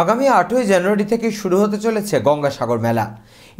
আগামী আটই জানুয়ারি থেকে শুরু হতে চলেছে গঙ্গাসাগর মেলা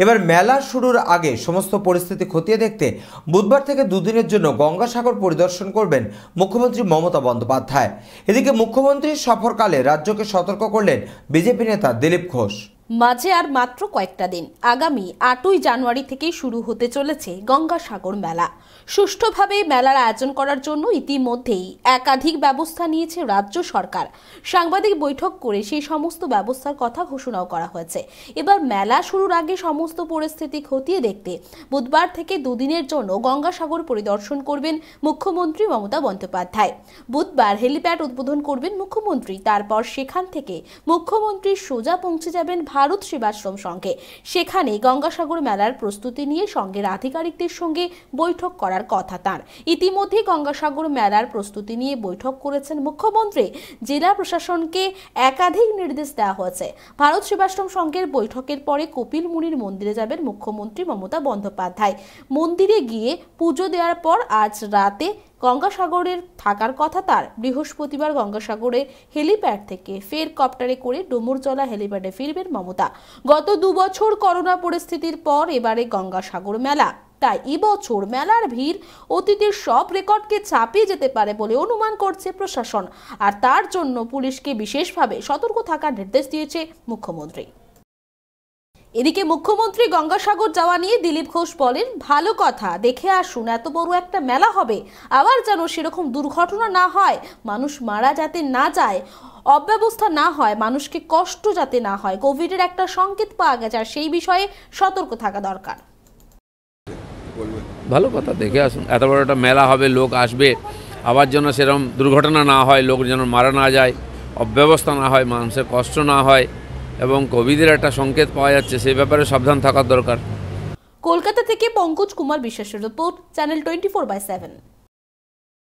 এবার মেলা শুরুর আগে সমস্ত পরিস্থিতি খতিয়ে দেখতে বুধবার থেকে দুদিনের জন্য গঙ্গাসাগর পরিদর্শন করবেন মুখ্যমন্ত্রী মমতা বন্দ্যোপাধ্যায় এদিকে মুখ্যমন্ত্রীর সফরকালে রাজ্যকে সতর্ক করলেন বিজেপি নেতা দিলীপ ঘোষ মাঝে আর মাত্র কয়েকটা দিন আগামী আটই জানুয়ারি থেকে শুরু হতে চলেছে গঙ্গাসাগর মেলা সুষ্ঠুভাবে মেলার আয়োজন করার জন্য ইতিমধ্যেই একাধিক ব্যবস্থা নিয়েছে রাজ্য সরকার সাংবাদিক বৈঠক করে সেই সমস্ত ব্যবস্থার কথা ঘোষণাও করা হয়েছে এবার মেলা শুরুর আগে সমস্ত পরিস্থিতি খতিয়ে দেখতে বুধবার থেকে দুদিনের জন্য গঙ্গাসাগর পরিদর্শন করবেন মুখ্যমন্ত্রী মমতা বন্দ্যোপাধ্যায় বুধবার হেলিপ্যাড উদ্বোধন করবেন মুখ্যমন্ত্রী তারপর সেখান থেকে মুখ্যমন্ত্রী সোজা পৌঁছে যাবেন ভারত সেবাশ্রম সংঘে সেখানে গঙ্গাসাগর মেলার প্রস্তুতি নিয়ে সঙ্গের আধিকারিকদের সঙ্গে বৈঠক করার কথা তার ইতিমধ্যে গঙ্গাসাগর মেলার প্রস্তুতি নিয়ে বৈঠক করেছেন মুখ্যমন্ত্রী জেলা প্রশাসনকে একাধিক নির্দেশ দেওয়া হয়েছে ভারত সেবাশ্রম সংঘের বৈঠকের পরে কপিল মুনির মন্দিরে যাবেন মুখ্যমন্ত্রী মমতা বন্দ্যোপাধ্যায় মন্দিরে গিয়ে পুজো দেওয়ার পর আজ রাতে গঙ্গাসাগরে থাকার কথা তার বৃহস্পতিবার গঙ্গাসাগরে হেলিপ্যাড থেকে ফের কপ্টারে করে ডুমুরচলা হেলিপ্যাডে ফিরবেন মমতা গত দুবছর করোনা পরিস্থিতির পর এবারে গঙ্গাসাগর মেলা তাই এবছর মেলার ভিড় অতীতের সব রেকর্ডকে চাপিয়ে যেতে পারে বলে অনুমান করছে প্রশাসন আর তার জন্য পুলিশকে বিশেষভাবে সতর্ক থাকার নির্দেশ দিয়েছে মুখ্যমন্ত্রী এদিকে মুখ্যমন্ত্রী গঙ্গাসাগর যাওয়া নিয়ে দিলীপ ঘোষ বলেন ভালো কথা দেখে আসুন এত বড় একটা মেলা হবে আবার যেন সেরকম দুর্ঘটনা না হয় মানুষ মারা যাতে না যায় অব্যবস্থা না হয় মানুষকে কষ্ট যাতে না হয় কোভিডের একটা সংকেত পাওয়া গেছে আর সেই বিষয়ে সতর্ক থাকা দরকার ভালো কথা দেখে আসুন এত বড় একটা মেলা হবে লোক আসবে আবার যেন সেরকম দুর্ঘটনা না হয় লোক যেন মারা না যায় অব্যবস্থা না হয় মানুষের কষ্ট না হয় এবং কোভিডের একটা সংকেত পাওয়া যাচ্ছে সে ব্যাপারে সাবধান থাকার দরকার কলকাতা থেকে পঙ্কজ কুমার বিশ্বাসের report channel twenty four by seven